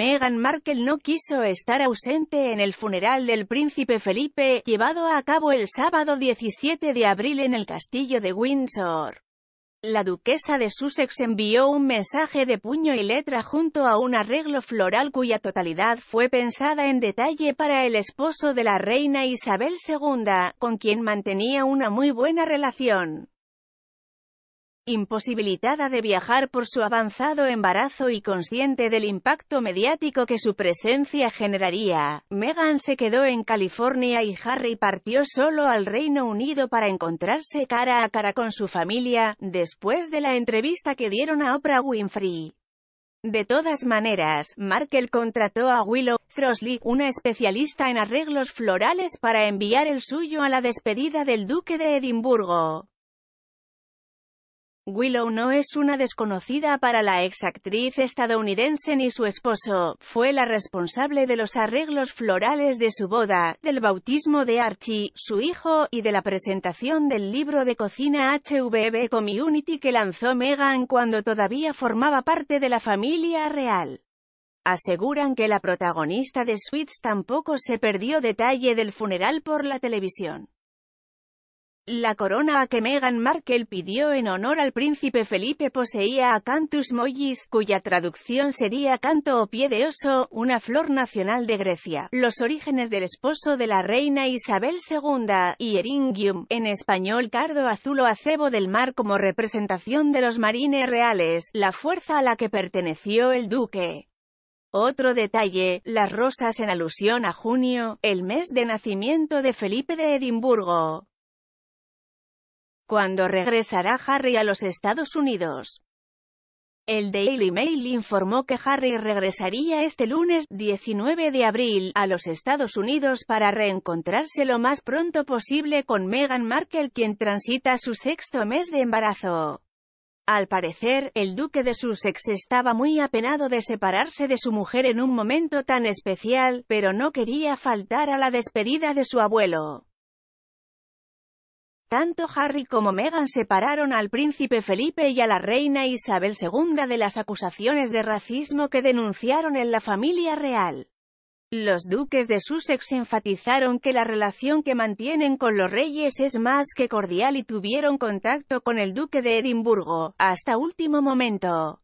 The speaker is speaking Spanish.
Meghan Markle no quiso estar ausente en el funeral del príncipe Felipe, llevado a cabo el sábado 17 de abril en el castillo de Windsor. La duquesa de Sussex envió un mensaje de puño y letra junto a un arreglo floral cuya totalidad fue pensada en detalle para el esposo de la reina Isabel II, con quien mantenía una muy buena relación imposibilitada de viajar por su avanzado embarazo y consciente del impacto mediático que su presencia generaría, Meghan se quedó en California y Harry partió solo al Reino Unido para encontrarse cara a cara con su familia, después de la entrevista que dieron a Oprah Winfrey. De todas maneras, Markel contrató a Willow Crosley, una especialista en arreglos florales para enviar el suyo a la despedida del duque de Edimburgo. Willow no es una desconocida para la exactriz estadounidense ni su esposo, fue la responsable de los arreglos florales de su boda, del bautismo de Archie, su hijo, y de la presentación del libro de cocina HVB Community que lanzó Meghan cuando todavía formaba parte de la familia real. Aseguran que la protagonista de Sweets tampoco se perdió detalle del funeral por la televisión. La corona a que Meghan Markle pidió en honor al príncipe Felipe poseía a Cantus mollis, cuya traducción sería canto o pie de oso, una flor nacional de Grecia. Los orígenes del esposo de la reina Isabel II, y eringium, en español cardo azul o acebo del mar como representación de los marines reales, la fuerza a la que perteneció el duque. Otro detalle, las rosas en alusión a junio, el mes de nacimiento de Felipe de Edimburgo cuando regresará Harry a los Estados Unidos. El Daily Mail informó que Harry regresaría este lunes 19 de abril a los Estados Unidos para reencontrarse lo más pronto posible con Meghan Markle quien transita su sexto mes de embarazo. Al parecer, el duque de Sussex estaba muy apenado de separarse de su mujer en un momento tan especial, pero no quería faltar a la despedida de su abuelo. Tanto Harry como Meghan separaron al príncipe Felipe y a la reina Isabel II de las acusaciones de racismo que denunciaron en la familia real. Los duques de Sussex enfatizaron que la relación que mantienen con los reyes es más que cordial y tuvieron contacto con el duque de Edimburgo, hasta último momento.